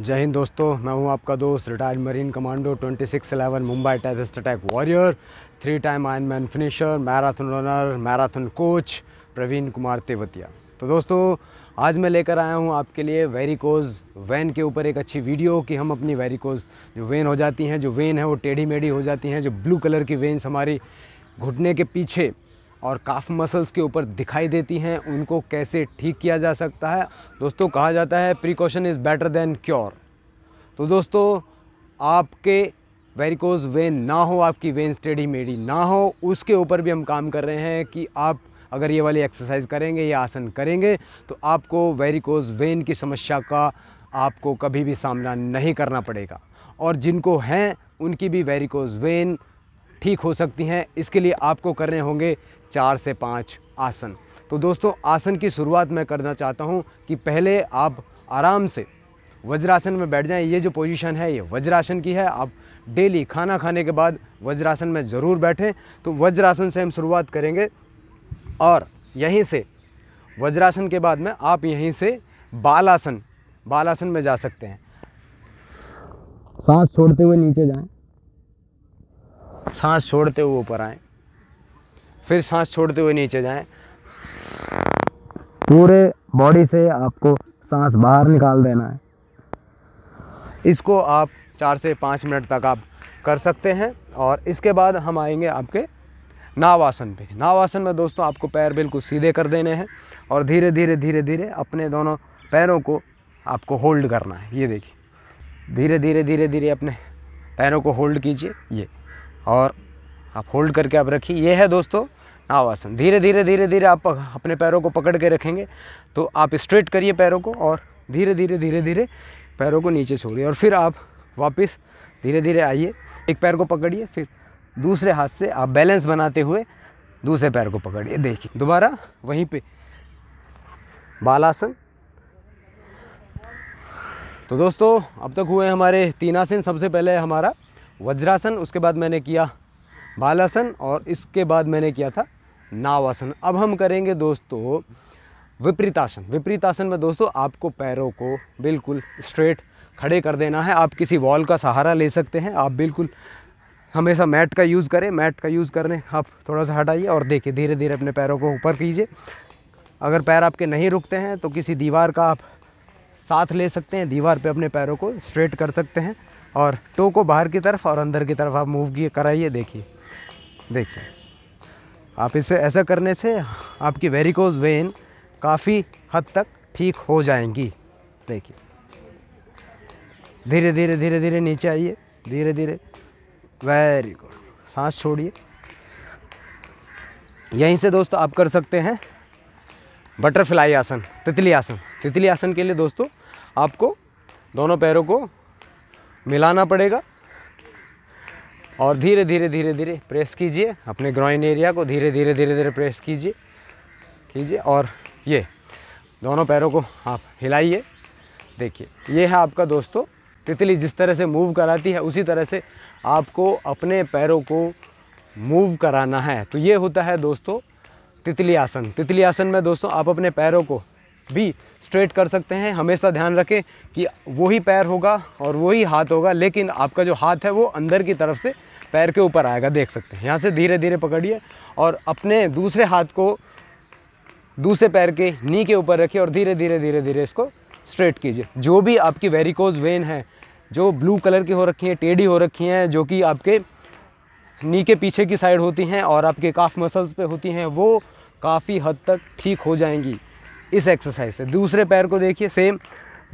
जय हिंद दोस्तों मैं हूं आपका दोस्त retired marine commando six eleven Mumbai terrorist attack warrior three time iron man finisher marathon runner marathon coach Praveen Kumar Tewatia तो दोस्तों आज मैं लेकर आया हूं आपके लिए वेरिकोज वैन के ऊपर एक अच्छी वीडियो कि हम अपनी वेरिकोज जो वेन हो जाती हैं जो वेन है वो टेढ़ी मेढ़ी हो जाती हैं जो ब्लू कलर की वेन्स हमारी घुटने के पीछे और काफ मसल्स के ऊपर दिखाई देती हैं उनको कैसे ठीक किया जा सकता है दोस्तों कहा जाता है precaution is better than cure तो दोस्तों आपके वेरिकोज वेन ना हो आपकी वेन स्टेडी मेडी ना हो उसके ऊपर भी हम काम कर रहे हैं कि आप अगर ये वाली एक्सरसाइज करेंगे या आसन करेंगे तो आपको वेरिकोज वेन की समस्या का आपको कभी भी सामना नहीं करना पड़ेगा और जिनको हैं उनकी भी वेरिकोज वेन ठीक हो सकती हैं इसके लिए आपको करने होंगे चार से पाँच आसन तो दोस्तों आसन की शुरुआत मैं करना चाहता हूँ कि पहले आप आराम से वज्रासन में बैठ जाएं ये जो पोजीशन है ये वज्रासन की है आप डेली खाना खाने के बाद वज्रासन में ज़रूर बैठें तो वज्रासन से हम शुरुआत करेंगे और यहीं से वज्रासन के बाद में आप यहीं से बालासन बालासन में जा सकते हैं सांस छोड़ते हुए नीचे जाएं सांस छोड़ते हुए ऊपर आएँ फिर सांस छोड़ते हुए नीचे जाएं पूरे बॉडी से आपको सांस बाहर निकाल देना है इसको आप चार से पाँच मिनट तक आप कर सकते हैं और इसके बाद हम आएंगे आपके नावासन पे नावासन में दोस्तों आपको पैर बिल्कुल सीधे कर देने हैं और धीरे धीरे धीरे धीरे अपने दोनों पैरों को आपको होल्ड करना है ये देखिए धीरे धीरे धीरे धीरे अपने पैरों को होल्ड कीजिए ये और आप होल्ड करके आप रखिए ये है दोस्तों आवासन धीरे धीरे धीरे धीरे आप अपने पैरों को पकड़ के रखेंगे तो आप स्ट्रेट करिए पैरों को और धीरे धीरे धीरे धीरे पैरों को नीचे छोड़िए और फिर आप वापस धीरे धीरे आइए एक पैर को पकड़िए फिर दूसरे हाथ से आप बैलेंस बनाते हुए दूसरे पैर को पकड़िए देखिए दोबारा वहीं पे बालासन तो दोस्तों अब तक हुए हमारे तीन आसन सबसे पहले हमारा वज्रासन उसके बाद मैंने किया बालासन और इसके बाद मैंने किया था नावासन अब हम करेंगे दोस्तों विपरीतासन विपरीतासन में दोस्तों आपको पैरों को बिल्कुल स्ट्रेट खड़े कर देना है आप किसी वॉल का सहारा ले सकते हैं आप बिल्कुल हमेशा मैट का यूज़ करें मैट का यूज़ करने आप थोड़ा सा हटाइए और देखिए धीरे धीरे अपने पैरों को ऊपर कीजिए अगर पैर आपके नहीं रुकते हैं तो किसी दीवार का आप साथ ले सकते हैं दीवार पे अपने पैरों को स्ट्रेट कर सकते हैं और टो को बाहर की तरफ और अंदर की तरफ आप मूव किए कराइए देखिए देखिए आप इसे ऐसा करने से आपकी वेरिकोज वेन काफ़ी हद तक ठीक हो जाएंगी देखिए धीरे धीरे धीरे धीरे नीचे आइए धीरे धीरे वेरी गुड सांस छोड़िए यहीं से दोस्तों आप कर सकते हैं बटरफ्लाई आसन तितली आसन तितली आसन के लिए दोस्तों आपको दोनों पैरों को मिलाना पड़ेगा और धीरे धीरे धीरे धीरे प्रेस कीजिए अपने ग्रॉइन एरिया को धीरे धीरे धीरे धीरे प्रेस कीजिए कीजिए और ये दोनों पैरों को आप हिलाइए देखिए ये है आपका दोस्तों तितली जिस तरह से मूव कराती है उसी तरह से आपको अपने पैरों को मूव कराना है तो ये होता है दोस्तों तितली आसन तितली आसन में दोस्तों आप अपने पैरों को भी स्ट्रेट कर सकते हैं हमेशा ध्यान रखें कि वही पैर होगा और वही हाथ होगा लेकिन आपका जो हाथ है वो अंदर की तरफ से पैर के ऊपर आएगा देख सकते हैं यहाँ से धीरे धीरे पकड़िए और अपने दूसरे हाथ को दूसरे पैर के नी के ऊपर रखिए और धीरे धीरे धीरे धीरे इसको स्ट्रेट कीजिए जो भी आपकी वेरिकोज वेन है जो ब्लू कलर की हो रखी हैं टेढ़ी हो रखी हैं जो कि आपके नी के पीछे की साइड होती हैं और आपके काफ मसल्स पे होती हैं वो काफ़ी हद तक ठीक हो जाएंगी इस एक्सरसाइज से दूसरे पैर को देखिए सेम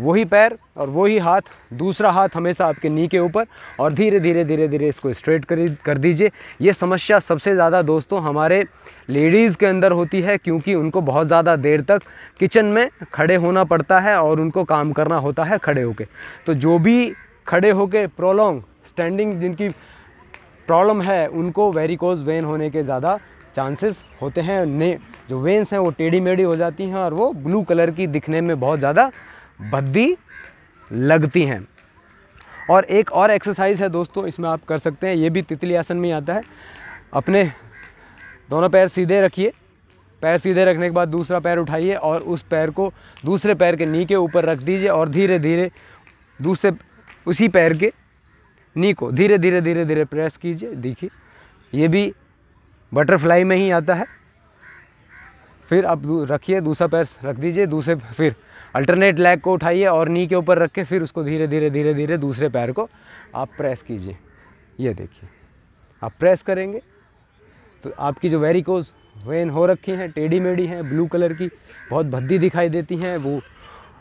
वही पैर और वही हाथ दूसरा हाथ हमेशा आपके नी के ऊपर और धीरे धीरे धीरे धीरे इसको स्ट्रेट कर कर दीजिए ये समस्या सबसे ज़्यादा दोस्तों हमारे लेडीज़ के अंदर होती है क्योंकि उनको बहुत ज़्यादा देर तक किचन में खड़े होना पड़ता है और उनको काम करना होता है खड़े होके तो जो भी खड़े होके प्रोलोंग स्टैंडिंग जिनकी प्रॉब्लम है उनको वेरिकोज वेन होने के ज़्यादा चांसेस होते हैं जो वेंस हैं वो टेढ़ी मेढ़ी हो जाती हैं और वो ब्लू कलर की दिखने में बहुत ज़्यादा भद्दी लगती हैं और एक और एक्सरसाइज है दोस्तों इसमें आप कर सकते हैं ये भी तितली आसन में आता है अपने दोनों पैर सीधे रखिए पैर सीधे रखने के बाद दूसरा पैर उठाइए और उस पैर को दूसरे पैर के नी के ऊपर रख दीजिए और धीरे धीरे दूसरे उसी पैर के नी को धीरे धीरे धीरे धीरे प्रेस कीजिए देखिए ये भी बटरफ्लाई में ही आता है फिर आप रखिए दूसरा पैर रख दीजिए दूसरे फिर अल्टरनेट लेग को उठाइए और नी के ऊपर रख के फिर उसको धीरे धीरे धीरे धीरे दूसरे पैर को आप प्रेस कीजिए ये देखिए आप प्रेस करेंगे तो आपकी जो वेरिकोज वेन हो रखी हैं टेढ़ी मेढ़ी हैं ब्लू कलर की बहुत भद्दी दिखाई देती हैं वो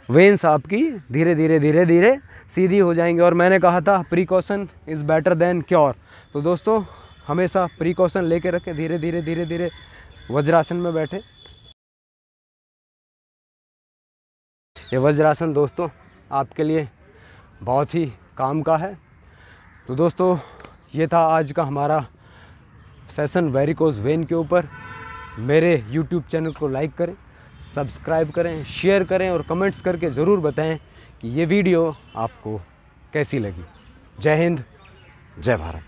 वेन्स आपकी धीरे धीरे धीरे धीरे सीधी हो जाएंगे और मैंने कहा था precaution is better than cure तो दोस्तों हमेशा प्रिकॉशन लेके रखें धीरे धीरे धीरे धीरे वज्रासन में बैठे ये वज्रासन दोस्तों आपके लिए बहुत ही काम का है तो दोस्तों ये था आज का हमारा सेशन वेरिकोज वेन के ऊपर मेरे यूट्यूब चैनल को लाइक करें सब्सक्राइब करें शेयर करें और कमेंट्स करके ज़रूर बताएं कि ये वीडियो आपको कैसी लगी जय हिंद जय भारत